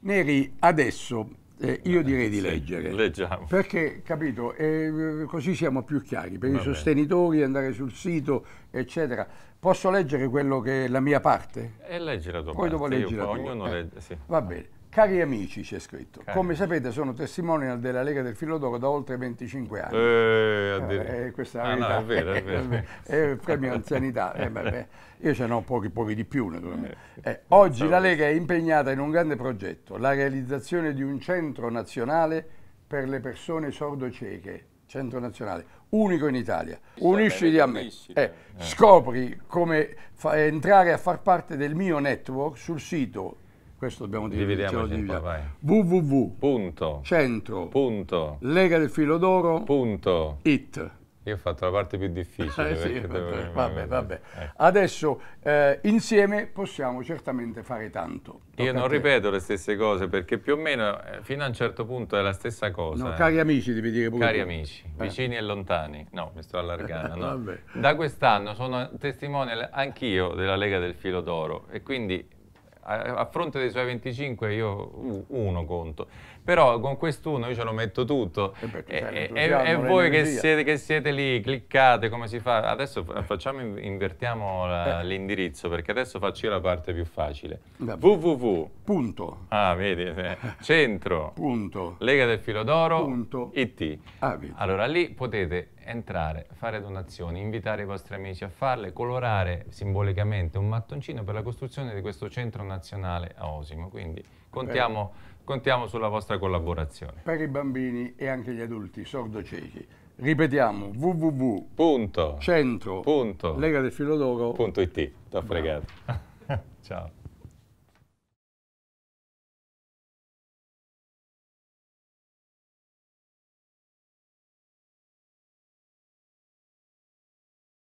Neri, adesso eh, io eh, direi di leggere. leggiamo. Perché, capito, eh, così siamo più chiari. Per Va i bene. sostenitori, andare sul sito, eccetera. Posso leggere quello che è la mia parte? E eh, leggi la Poi parte. Dopo leggere. Ognuno eh. legge, sì. Va bene. Cari amici, c'è scritto, Cari. come sapete sono testimonial della Lega del Filo d'Oro da oltre 25 anni. Eh, eh, eh questa ah, no, è vero, è vero. Eh, è il premio anzianità. Eh, beh, io ce n'ho pochi, pochi di più, naturalmente. Eh, eh oggi la Lega è impegnata in un grande progetto, la realizzazione di un centro nazionale per le persone sordocieche. Centro nazionale, unico in Italia. Unisciti a me. Eh, scopri come entrare a far parte del mio network sul sito questo dobbiamo dire. Dividiamoci un po', vai. del filo d'oro. Io ho fatto la parte più difficile. Eh sì, vabbè, vabbè, vabbè. Eh. Adesso eh, insieme possiamo certamente fare tanto. Tocca Io non ripeto le stesse cose perché più o meno eh, fino a un certo punto è la stessa cosa. No, cari amici devi dire pure. Cari tu. amici, eh. vicini e lontani. No, mi sto allargando. No? da quest'anno sono testimone anch'io della Lega del Filo d'Oro e quindi a, fronte dei suoi 25 io uno conto, però con quest'uno io ce lo metto tutto eh e, e, e voi che siete, che siete, lì, cliccate come si fa, adesso facciamo, invertiamo eh. l'indirizzo perché adesso faccio io la parte più facile, Vabbè. www. Punto. Ah, vedi, eh, centro. Punto. Lega del filo d'oro. Punto. It. Ah, allora lì potete entrare, fare donazioni, invitare i vostri amici a farle, colorare simbolicamente un mattoncino per la costruzione di questo centro nazionale a Osimo. Quindi contiamo, contiamo sulla vostra collaborazione. Per i bambini e anche gli adulti sordociechi. Ripetiamo www.centro.legadelfilodoro.it. T'ho fregato. Ciao.